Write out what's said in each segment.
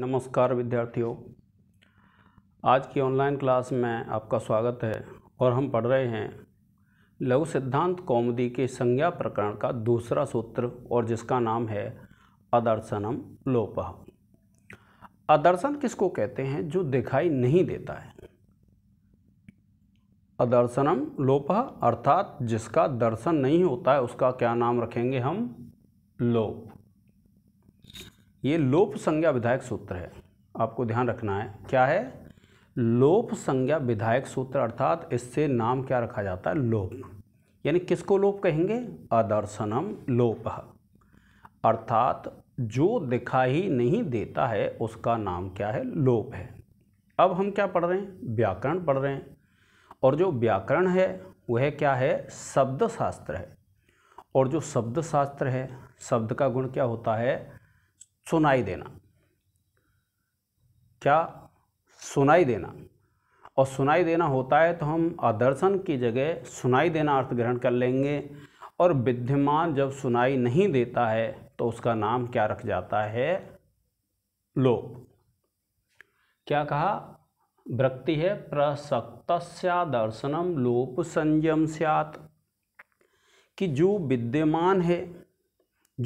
नमस्कार विद्यार्थियों आज की ऑनलाइन क्लास में आपका स्वागत है और हम पढ़ रहे हैं लघु सिद्धांत कौमदी के संज्ञा प्रकरण का दूसरा सूत्र और जिसका नाम है अदर्शनम लोप अदर्शन किसको कहते हैं जो दिखाई नहीं देता है अदर्शनम लोप अर्थात जिसका दर्शन नहीं होता है उसका क्या नाम रखेंगे हम लोप ये लोप संज्ञा विधायक सूत्र है आपको ध्यान रखना है क्या है लोप संज्ञा विधायक सूत्र अर्थात इससे नाम क्या रखा जाता है लोप यानी किसको लोप कहेंगे अदर्शनम लोप अर्थात जो दिखाई नहीं देता है उसका नाम क्या है लोप है अब हम क्या पढ़ रहे हैं व्याकरण पढ़ रहे हैं और जो व्याकरण है वह क्या है शब्द शास्त्र है और जो शब्द शास्त्र है शब्द का गुण क्या होता है सुनाई देना क्या सुनाई देना और सुनाई देना होता है तो हम आदर्शन की जगह सुनाई देना अर्थ ग्रहण कर लेंगे और विद्यमान जब सुनाई नहीं देता है तो उसका नाम क्या रख जाता है लोप क्या कहा वृत्ति है प्रसक्त दर्शनम लोप संयम स्यात कि जो विद्यमान है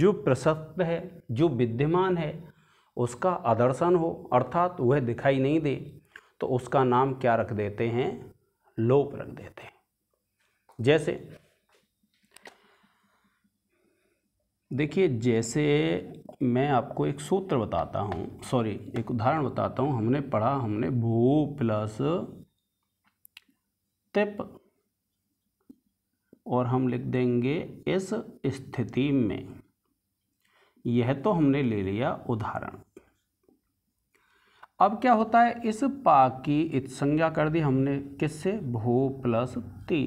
जो प्रशस्त है जो विद्यमान है उसका आदर्शन हो अर्थात वह दिखाई नहीं दे तो उसका नाम क्या रख देते हैं लोप रख देते हैं जैसे देखिए जैसे मैं आपको एक सूत्र बताता हूँ सॉरी एक उदाहरण बताता हूँ हमने पढ़ा हमने भू प्लस तिप और हम लिख देंगे इस स्थिति में यह तो हमने ले लिया उदाहरण अब क्या होता है इस पा की इत संज्ञा कर दी हमने किससे भू प्लस ती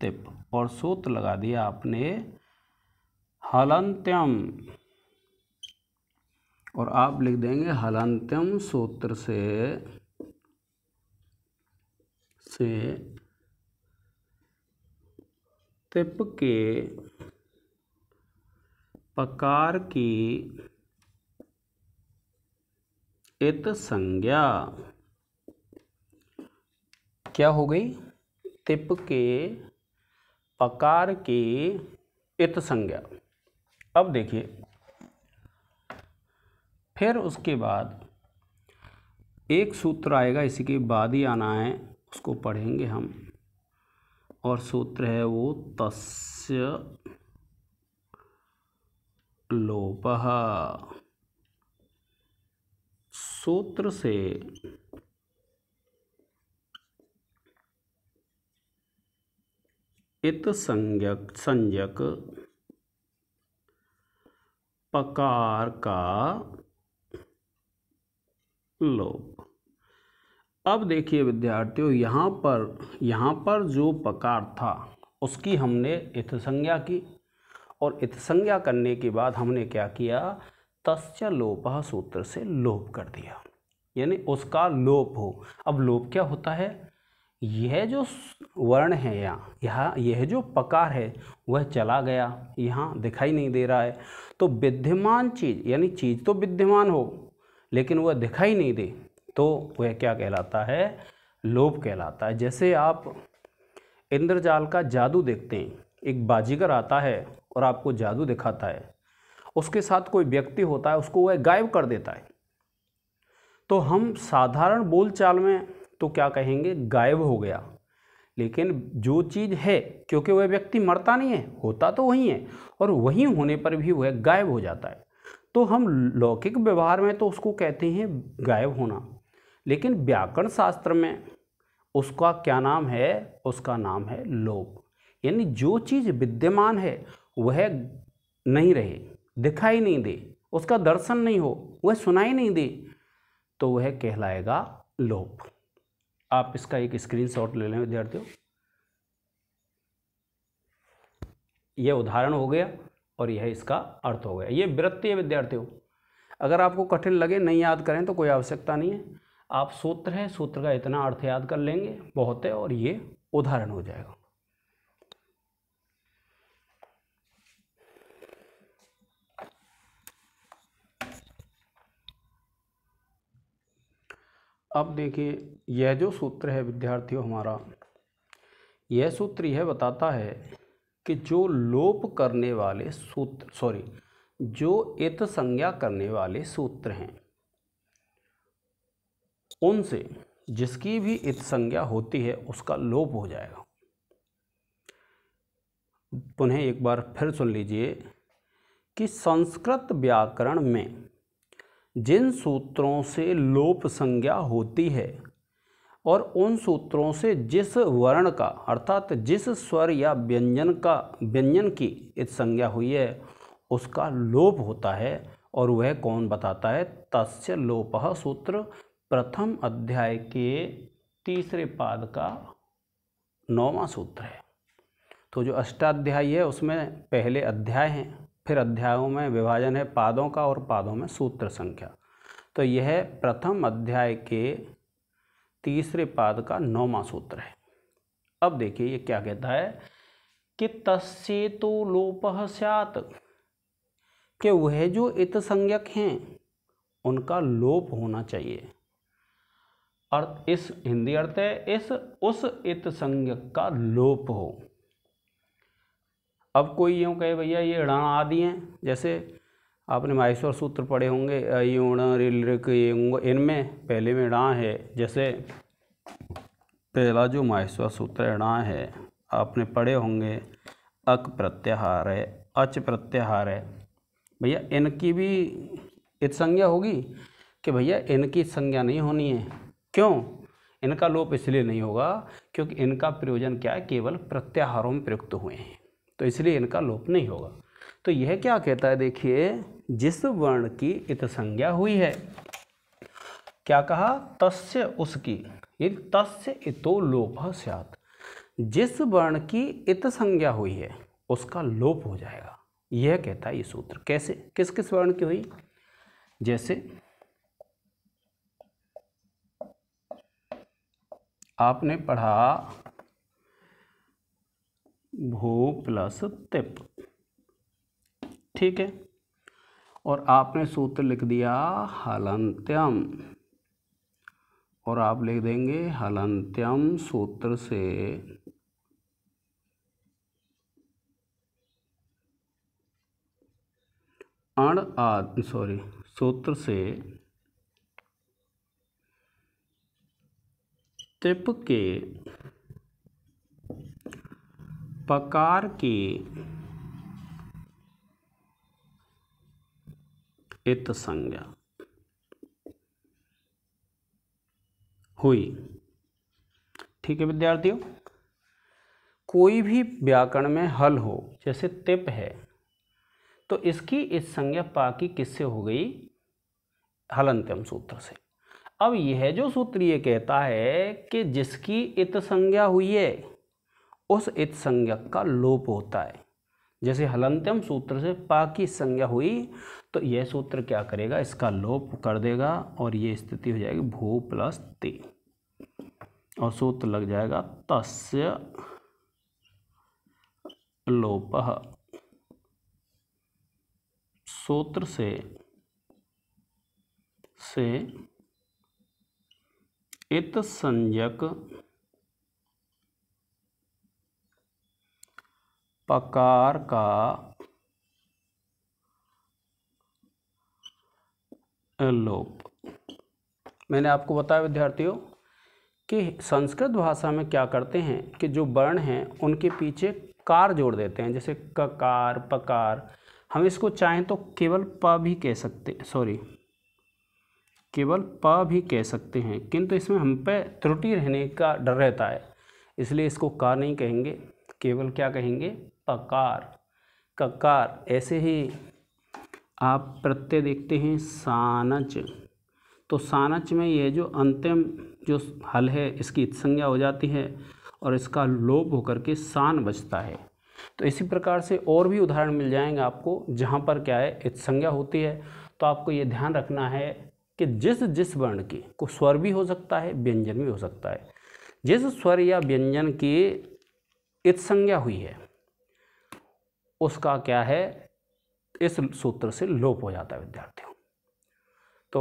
तिप और सूत लगा दिया आपने हलंत्यम और आप लिख देंगे हलंत्यम सूत्र से से तिप के प्रकार की इत संज्ञा क्या हो गई तिप के पकार की इत संज्ञा अब देखिए फिर उसके बाद एक सूत्र आएगा इसी के बाद ही आना है उसको पढ़ेंगे हम और सूत्र है वो तस्य लोप सूत्र से इत संज्ञक संज्ञक पकार का लोप अब देखिए विद्यार्थियों यहाँ पर यहाँ पर जो पकार था उसकी हमने इत संज्ञा की और इतसंज्ञा करने के बाद हमने क्या किया तस्य लोपा सूत्र से लोप कर दिया यानी उसका लोप हो अब लोप क्या होता है यह जो वर्ण है यहाँ यहाँ यह जो पकार है वह चला गया यहाँ दिखाई नहीं दे रहा है तो विद्यमान चीज़ यानी चीज़ तो विद्यमान हो लेकिन वह दिखाई नहीं दे तो वह क्या कहलाता है लोप कहलाता है जैसे आप इंद्रजाल का जादू देखते हैं एक बाजीगर आता है और आपको जादू दिखाता है उसके साथ कोई व्यक्ति होता है उसको वह गायब कर देता है तो हम साधारण बोलचाल में तो क्या कहेंगे गायब हो गया लेकिन जो चीज़ है क्योंकि वह व्यक्ति मरता नहीं है होता तो वही है और वही होने पर भी वह गायब हो जाता है तो हम लौकिक व्यवहार में तो उसको कहते हैं गायब होना लेकिन व्याकरण शास्त्र में उसका क्या नाम है उसका नाम है लोप यानी जो चीज़ विद्यमान है वह नहीं रहे दिखाई नहीं दे उसका दर्शन नहीं हो वह सुनाई नहीं दे तो वह कहलाएगा लोप आप इसका एक स्क्रीनशॉट ले लें विद्यार्थियों यह उदाहरण हो गया और यह इसका अर्थ हो गया ये वृत्ति है विद्यार्थियों अगर आपको कठिन लगे नहीं याद करें तो कोई आवश्यकता नहीं है आप सूत्र है सूत्र का इतना अर्थ याद कर लेंगे बहुत है और ये उदाहरण हो जाएगा अब देखिए यह जो सूत्र है विद्यार्थियों हमारा यह सूत्र यह बताता है कि जो लोप करने वाले सूत्र सॉरी जो इत संज्ञा करने वाले सूत्र हैं उनसे जिसकी भी इत संज्ञा होती है उसका लोप हो जाएगा पुनः एक बार फिर सुन लीजिए कि संस्कृत व्याकरण में जिन सूत्रों से लोप संज्ञा होती है और उन सूत्रों से जिस वर्ण का अर्थात जिस स्वर या व्यंजन का व्यंजन की इस संज्ञा हुई है उसका लोप होता है और वह कौन बताता है तस्य लोप सूत्र प्रथम अध्याय के तीसरे पाद का नौवा सूत्र है तो जो अष्टाध्यायी है उसमें पहले अध्याय हैं फिर अध्यायों में विभाजन है पादों का और पादों में सूत्र संख्या तो यह प्रथम अध्याय के तीसरे पाद का नौवा सूत्र है अब देखिए ये क्या कहता है कि तस्से तो लोप सत कि वह जो इत संज्ञक हैं उनका लोप होना चाहिए अर्थ इस हिंदी अर्थ है इस उस इत संज्ञक का लोप हो अब कोई यूँ कहे भैया ये ऋण आदि हैं जैसे आपने माहेश्वर सूत्र पढ़े होंगे यूण ये इनमें पहले में ऋण है जैसे पहला जो माहेश्वर सूत्र ऋण है आपने पढ़े होंगे अक प्रत्याहार है अच प्रत्याहार है भैया इनकी भी इत संज्ञा होगी कि भैया इनकी संज्ञा नहीं होनी है क्यों इनका लोप इसलिए नहीं होगा क्योंकि इनका प्रयोजन क्या है केवल प्रत्याहारों में प्रयुक्त हुए हैं तो इसलिए इनका लोप नहीं होगा तो यह क्या कहता है देखिए जिस वर्ण की इत संज्ञा हुई है क्या कहा तस्य उसकी तस्य इतो लोप स्यात जिस वर्ण की इत संज्ञा हुई है उसका लोप हो जाएगा यह कहता है ये सूत्र कैसे किस किस वर्ण की हुई जैसे आपने पढ़ा भू प्लस तिप ठीक है और आपने सूत्र लिख दिया हलंत्यम और आप लिख देंगे हलंत्यम सूत्र से अण आद सॉरी सूत्र से तिप के प्रकार के इत संज्ञा हुई ठीक है विद्यार्थियों कोई भी व्याकरण में हल हो जैसे तिप है तो इसकी इस संज्ञा पाकी किससे हो गई हलंत्यम सूत्र से अब यह जो सूत्र ये कहता है कि जिसकी इत संज्ञा हुई है उस इत संज्ञक का लोप होता है जैसे हलंत्यम सूत्र से पा की संज्ञा हुई तो यह सूत्र क्या करेगा इसका लोप कर देगा और ये स्थिति हो जाएगी भू प्लस ते और सूत्र लग जाएगा तस्य लोप सूत्र से से इत संज्ञक प्रकार का लोप मैंने आपको बताया विद्यार्थियों कि संस्कृत भाषा में क्या करते हैं कि जो वर्ण हैं उनके पीछे कार जोड़ देते हैं जैसे ककार पकार हम इसको चाहें तो केवल प भी कह सकते सॉरी केवल प भी कह सकते हैं किंतु इसमें हम पे त्रुटि रहने का डर रहता है इसलिए इसको कार नहीं कहेंगे केवल क्या कहेंगे ककार ककार ऐसे ही आप प्रत्यय देखते हैं सानच तो सानच में ये जो अंतिम जो हल है इसकी संज्ञा हो जाती है और इसका लोप होकर के सान बचता है तो इसी प्रकार से और भी उदाहरण मिल जाएंगे आपको जहाँ पर क्या है इत्संज्ञा होती है तो आपको ये ध्यान रखना है कि जिस जिस वर्ण की को स्वर भी हो सकता है व्यंजन भी हो सकता है जिस स्वर या व्यंजन की इत्संज्ञा हुई है उसका क्या है इस सूत्र से लोप हो जाता है विद्यार्थियों तो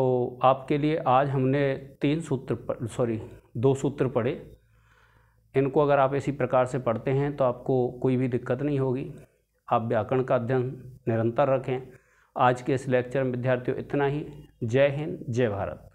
आपके लिए आज हमने तीन सूत्र सॉरी दो सूत्र पढ़े इनको अगर आप इसी प्रकार से पढ़ते हैं तो आपको कोई भी दिक्कत नहीं होगी आप व्याकरण का अध्ययन निरंतर रखें आज के इस लेक्चर में विद्यार्थियों इतना ही जय हिंद जय भारत